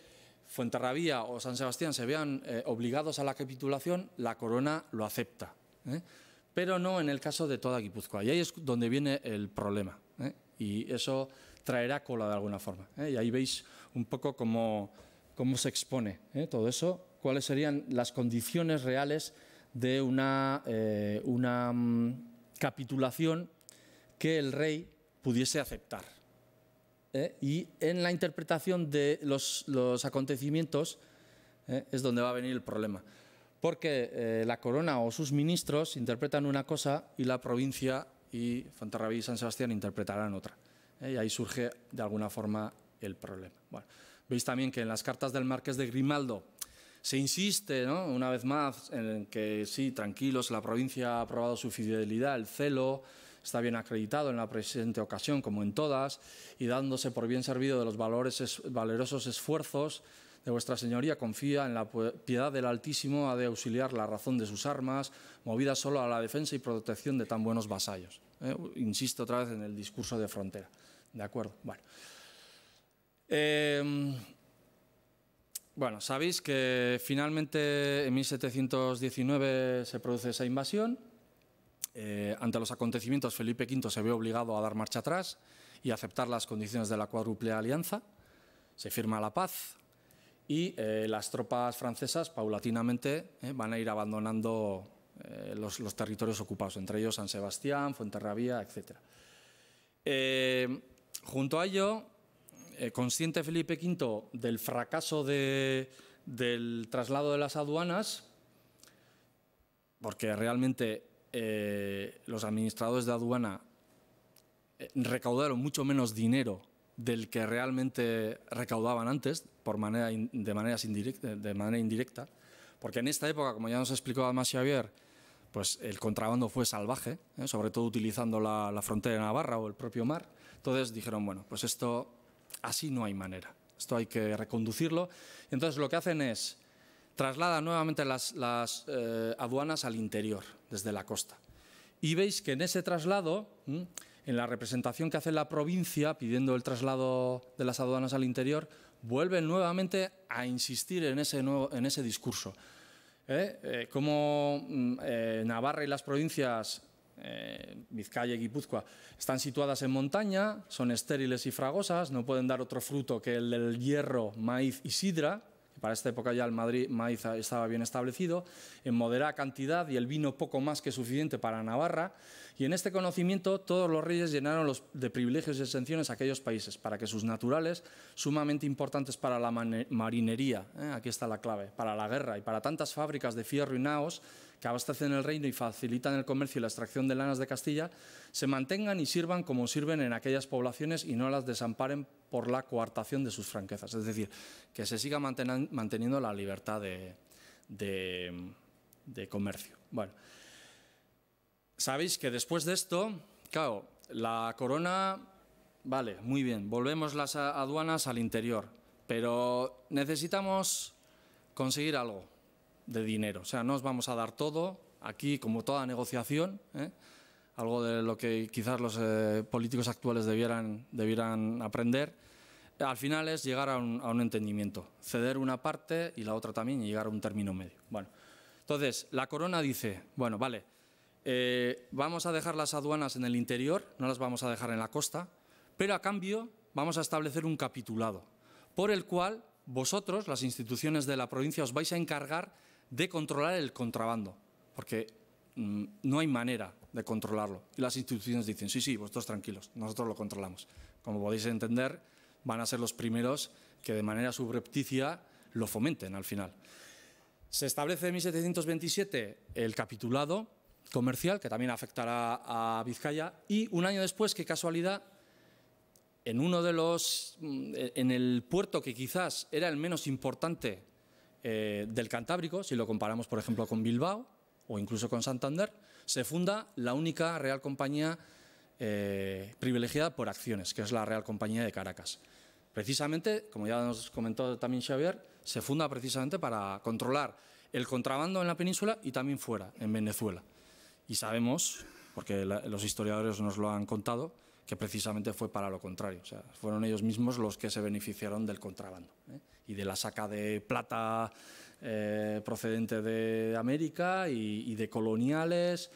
Fuenterrabía o San Sebastián se vean eh, obligados a la capitulación, la corona lo acepta, ¿eh? pero no en el caso de toda Guipúzcoa. Y ahí es donde viene el problema, ¿eh? y eso traerá cola de alguna forma. Y ahí veis un poco cómo, cómo se expone todo eso, cuáles serían las condiciones reales de una, eh, una mm, capitulación que el rey pudiese aceptar. ¿eh? Y en la interpretación de los, acontecimientos ¿eh? es donde va a venir el problema. Porque la corona o sus ministros interpretan una cosa y la provincia y Fontarrabí y San Sebastián interpretarán otra. Y ahí surge de alguna forma el problema. veis también que en las cartas del marqués de Grimaldo se insiste, ¿no? una vez más, en que sí, tranquilos, la provincia ha probado su fidelidad, el celo está bien acreditado en la presente ocasión, como en todas, y dándose por bien servido de los valores valerosos esfuerzos de vuestra señoría, confía en la piedad del Altísimo, ha de auxiliar la razón de sus armas, movida solo a la defensa y protección de tan buenos vasallos. ¿eh? Insisto otra vez en el discurso de frontera. ¿De acuerdo? Bueno. Em, bueno, sabéis que finalmente en 1719 se produce esa invasión. Eh, ante los acontecimientos, Felipe V se ve obligado a dar marcha atrás y aceptar las condiciones de la cuádruple alianza. Se firma la paz y eh, las tropas francesas paulatinamente eh, van a ir abandonando los, los, territorios ocupados, entre ellos San Sebastián, Fuenterrabía, etc. junto a ello, eh, consciente Felipe V del fracaso del traslado de las aduanas, porque realmente eh, los administradores de aduana eh, recaudaron mucho menos dinero del que realmente recaudaban antes, por manera, de, manera indirecta, porque en esta época, como ya nos explicó además Xavier, pues el contrabando fue salvaje, sobre todo utilizando la, la frontera de Navarra o el propio mar. Entonces dijeron, bueno, pues esto Así no hay manera. Esto hay que reconducirlo. Entonces lo que hacen es trasladar nuevamente las, eh, aduanas al interior, desde la costa. Y veis que en ese traslado, en la representación que hace la provincia pidiendo el traslado de las aduanas al interior, vuelven nuevamente a insistir en ese, en ese discurso. ¿Eh? Eh, como mm, Navarra y las provincias eh, Vizcaya y Guipúzcoa, están situadas en montaña, son estériles y fragosas, no pueden dar otro fruto que el del hierro, maíz y sidra, para esta época ya el Madrid, maíz estaba bien establecido, en moderada cantidad y el vino poco más que suficiente para Navarra. Y en este conocimiento todos los reyes llenaron los, de privilegios y exenciones a aquellos países para que sus naturales, sumamente importantes para la marinería, ¿eh? aquí está la clave, para la guerra y para tantas fábricas de fierro y naos, que abastecen el reino y facilitan el comercio y la extracción de lanas de Castilla, se mantengan y sirvan como sirven en aquellas poblaciones y no las desamparen por la coartación de sus franquezas. Es decir, que se siga manteniendo la libertad de, comercio. sabéis que después de esto, claro, la corona, vale, muy bien, volvemos las aduanas al interior, pero necesitamos conseguir algo de dinero. O sea, no os vamos a dar todo, aquí como toda negociación, ¿eh? algo de lo que quizás los eh, políticos actuales debieran, debieran aprender, al final es llegar a un, a un, entendimiento, ceder una parte y la otra también y llegar a un término medio. Bueno, entonces, la corona dice, bueno, vale, eh, vamos a dejar las aduanas en el interior, no las vamos a dejar en la costa, pero a cambio vamos a establecer un capitulado, por el cual vosotros, las instituciones de la provincia, os vais a encargar de controlar el contrabando, porque mm, no hay manera de controlarlo. Y las instituciones dicen, sí, sí, vosotros tranquilos, nosotros lo controlamos. Como podéis entender, van a ser los primeros que de manera subrepticia lo fomenten al final. Se establece en 1727 el capitulado comercial, que también afectará a Vizcaya, y un año después, qué casualidad, en uno de los mm, en el puerto que quizás era el menos importante eh, del Cantábrico, si lo comparamos por ejemplo con Bilbao o incluso con Santander, se funda la única Real Compañía eh, privilegiada por acciones, que es la Real Compañía de Caracas. Precisamente, como ya nos comentó también Xavier, se funda precisamente para controlar el contrabando en la península y también fuera, en Venezuela. Y sabemos, porque los historiadores nos lo han contado, que precisamente fue para lo contrario. O sea, fueron ellos mismos los que se beneficiaron del contrabando. ¿eh? y de la saca de plata eh, procedente de América y, de coloniales,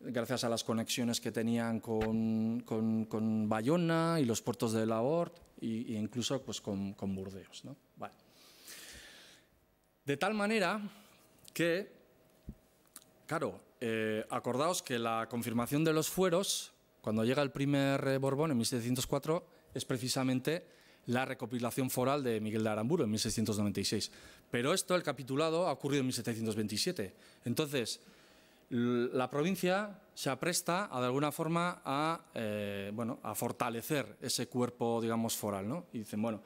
gracias a las conexiones que tenían con, Bayona y los puertos de y, e incluso pues, con, Burdeos. De tal manera que, claro, eh, acordaos que la confirmación de los fueros, cuando llega el primer eh, Borbón en 1704, es precisamente la recopilación foral de Miguel de Aramburu en 1696. Pero esto, el capitulado, ha ocurrido en 1727. Entonces, la provincia se apresta a, de alguna forma a, eh, a fortalecer ese cuerpo, digamos, foral. ¿no? Y dicen, bueno,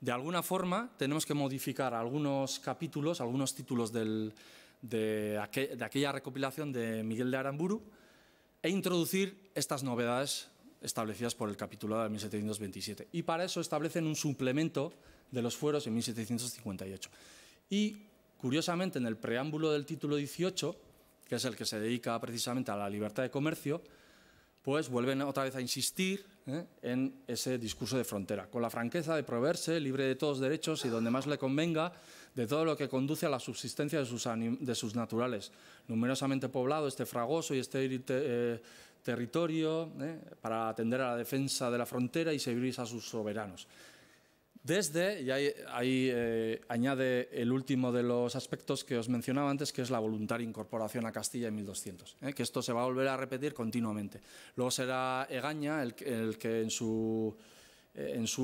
de alguna forma tenemos que modificar algunos capítulos, algunos títulos de aquella recopilación de Miguel de Aramburu e introducir estas novedades establecidas por el capitulado de 1727. Y para eso establecen un suplemento de los fueros en 1758. Y, curiosamente, en el preámbulo del título 18, que es el que se dedica precisamente a la libertad de comercio, pues vuelven otra vez a insistir ¿eh? en ese discurso de frontera, con la franqueza de proveerse libre de todos derechos y donde más le convenga de todo lo que conduce a la subsistencia de sus, de sus naturales, numerosamente poblado, este fragoso y este eh, territorio, eh, para atender a la defensa de la frontera y servir a sus soberanos. Desde, y ahí, eh, añade el último de los aspectos que os mencionaba antes, que es la voluntaria incorporación a Castilla en 1200, eh, que esto se va a volver a repetir continuamente. Luego será Egaña el, que en su,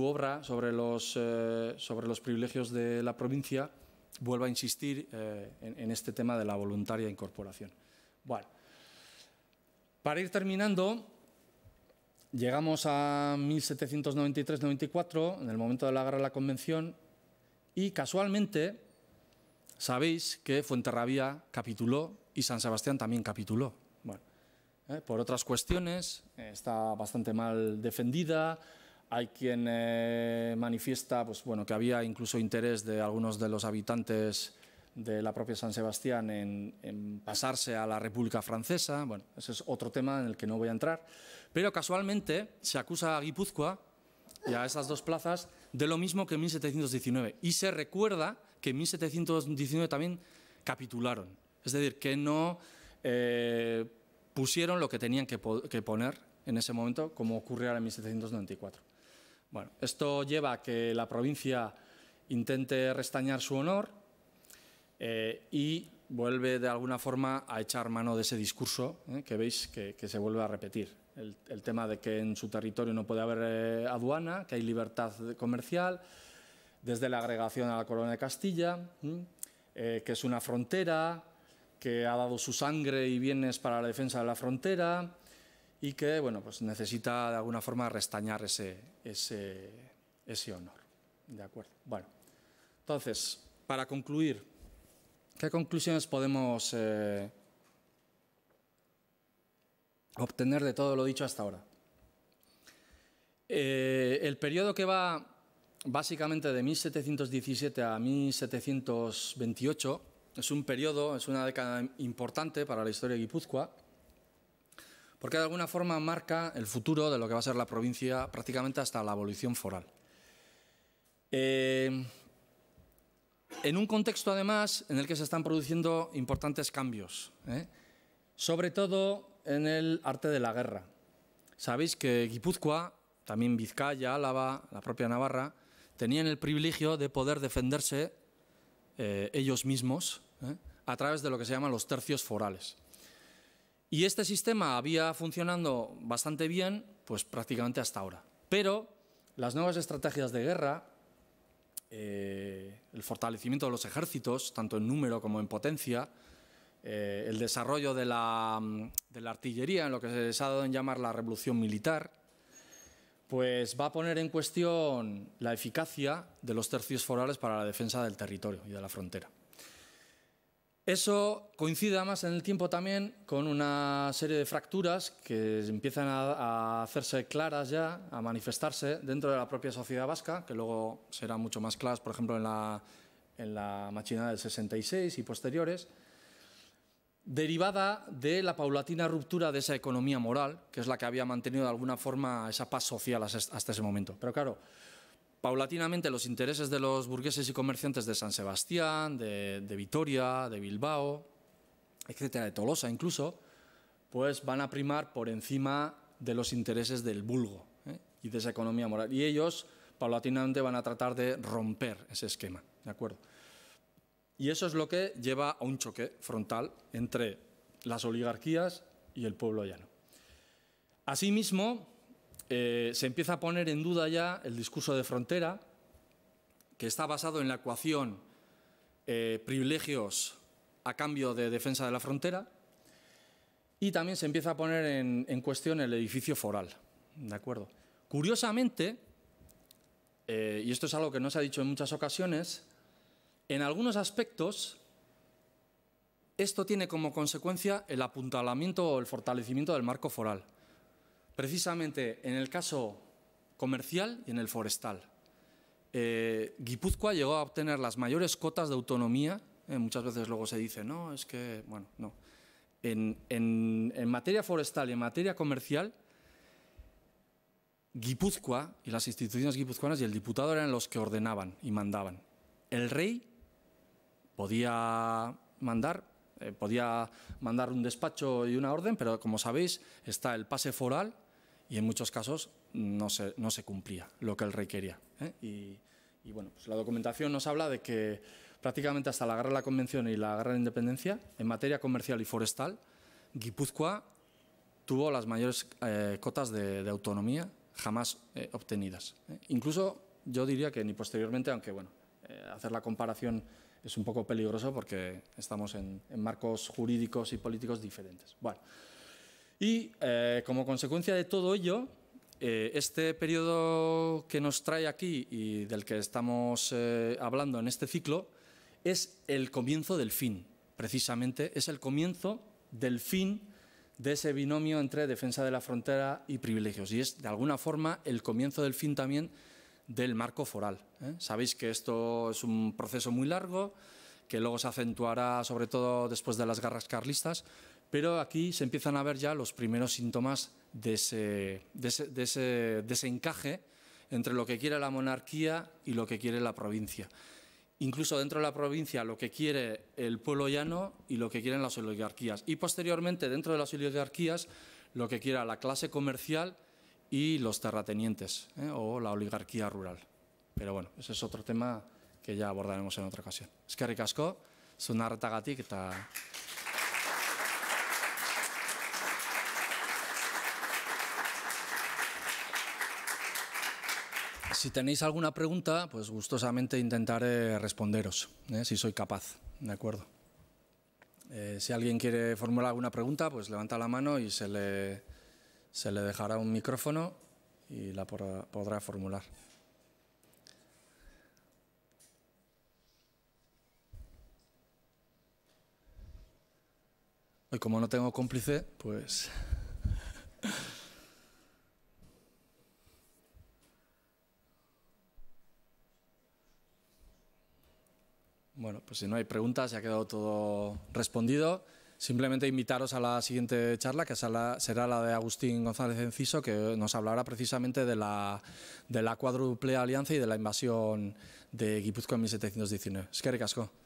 obra sobre los, privilegios de la provincia vuelva a insistir en, este tema de la voluntaria incorporación. Bueno, para ir terminando, llegamos a 1793-94, en el momento de la guerra de la Convención, y casualmente sabéis que Fuenterrabía capituló y San Sebastián también capituló. Bueno, eh, por otras cuestiones, está bastante mal defendida. Hay quien eh, manifiesta pues, bueno, que había incluso interés de algunos de los habitantes de la propia San Sebastián en, pasarse a la República Francesa. Bueno, ese es otro tema en el que no voy a entrar. Pero casualmente se acusa a Guipúzcoa y a esas dos plazas de lo mismo que en 1719. Y se recuerda que en 1719 también capitularon. Es decir, que no eh, pusieron lo que tenían que, poner en ese momento, como ocurrió en 1794. Bueno, esto lleva a que la provincia intente restañar su honor eh, y vuelve de alguna forma a echar mano de ese discurso eh, que veis que, se vuelve a repetir. El, tema de que en su territorio no puede haber eh, aduana, que hay libertad comercial, desde la agregación a la corona de Castilla, mm, que es una frontera, que ha dado su sangre y bienes para la defensa de la frontera y que bueno, pues necesita de alguna forma restañar ese, ese, honor. De acuerdo. Bueno, entonces, para concluir, ¿Qué conclusiones podemos eh, obtener de todo lo dicho hasta ahora? Eh, el periodo que va básicamente de 1717 a 1728 es un periodo, es una década importante para la historia de Guipúzcoa, porque de alguna forma marca el futuro de lo que va a ser la provincia prácticamente hasta la evolución foral. Eh, en un contexto además en el que se están produciendo importantes cambios, ¿eh? sobre todo en el arte de la guerra. Sabéis que Guipúzcoa, también Vizcaya, Álava, la propia Navarra, tenían el privilegio de poder defenderse eh, ellos mismos ¿eh? a través de lo que se llaman los tercios forales. Y este sistema había funcionado bastante bien, pues prácticamente hasta ahora. Pero las nuevas estrategias de guerra, eh, el fortalecimiento de los ejércitos, tanto en número como en potencia, eh, el desarrollo de la, mm, de la, artillería, en lo que se ha dado en llamar la revolución militar, pues va a poner en cuestión la eficacia de los tercios forales para la defensa del territorio y de la frontera. Eso coincide además en el tiempo también con una serie de fracturas que empiezan a, hacerse claras ya, a manifestarse dentro de la propia sociedad vasca, que luego serán mucho más claras, por ejemplo, en la, en la machina del 66 y posteriores, derivada de la paulatina ruptura de esa economía moral, que es la que había mantenido de alguna forma esa paz social hasta este, ese momento. Pero claro, paulatinamente los intereses de los burgueses y comerciantes de San Sebastián, de, Vitoria, de Bilbao, etcétera, de Tolosa incluso, pues van a primar por encima de los intereses del vulgo ¿eh? y de esa economía moral. Y ellos paulatinamente van a tratar de romper ese esquema, ¿de acuerdo? Y eso es lo que lleva a un choque frontal entre las oligarquías y el pueblo llano. Asimismo, eh, se empieza a poner en duda ya el discurso de frontera, que está basado en la ecuación eh, privilegios a cambio de defensa de la frontera, y también se empieza a poner en, cuestión el edificio foral. ¿De acuerdo? Curiosamente, eh, y esto es algo que no se ha dicho en muchas ocasiones, en algunos aspectos esto tiene como consecuencia el apuntalamiento o el fortalecimiento del marco foral precisamente en el caso comercial y en el forestal. Eh, Guipúzcoa llegó a obtener las mayores cotas de autonomía, eh, muchas veces luego se dice, no, es que, bueno, no. En, materia forestal y en materia comercial, Guipúzcoa y las instituciones guipuzcoanas y el diputado eran los que ordenaban y mandaban. El rey podía mandar, eh, podía mandar un despacho y una orden, pero como sabéis, está el pase foral, y en muchos casos no se, no se cumplía lo que el rey quería. ¿eh? Y, bueno, pues la documentación nos habla de que prácticamente hasta la guerra de la Convención y la guerra de la Independencia, en materia comercial y forestal, Guipúzcoa tuvo las mayores eh, cotas de, autonomía jamás eh, obtenidas. Incluso yo diría que ni posteriormente, aunque bueno, hacer la comparación es un poco peligroso porque estamos en, en marcos jurídicos y políticos diferentes. Bueno, y eh, como consecuencia de todo ello, eh, este periodo que nos trae aquí y del que estamos eh, hablando en este ciclo es el comienzo del fin, precisamente, es el comienzo del fin de ese binomio entre defensa de la frontera y privilegios. Y es, de alguna forma, el comienzo del fin también del marco foral. Sabéis que esto es un proceso muy largo, que luego se acentuará sobre todo después de las garras carlistas, pero aquí se empiezan a ver ya los primeros síntomas de ese, de desencaje entre lo que quiere la monarquía y lo que quiere la provincia. Incluso dentro de la provincia, lo que quiere el pueblo llano y lo que quieren las oligarquías. Y posteriormente, dentro de las oligarquías, lo que quiera la clase comercial y los terratenientes ¿eh? o la oligarquía rural. Pero bueno, ese es otro tema que ya abordaremos en otra ocasión. Es que ricasco, Si tenéis alguna pregunta, pues gustosamente intentaré eh, responderos, ¿eh? si soy capaz, ¿de acuerdo? Eh, si alguien quiere formular alguna pregunta, pues levanta la mano y se le, se le dejará un micrófono y la podrá, formular. Hoy como no tengo cómplice, pues... Bueno, pues si no hay preguntas, ya ha quedado todo respondido. Simplemente invitaros a la siguiente charla, que será la de Agustín González Enciso, que nos hablará precisamente de la, de la cuádruple alianza y de la invasión de Guipúzcoa en 1719. Es que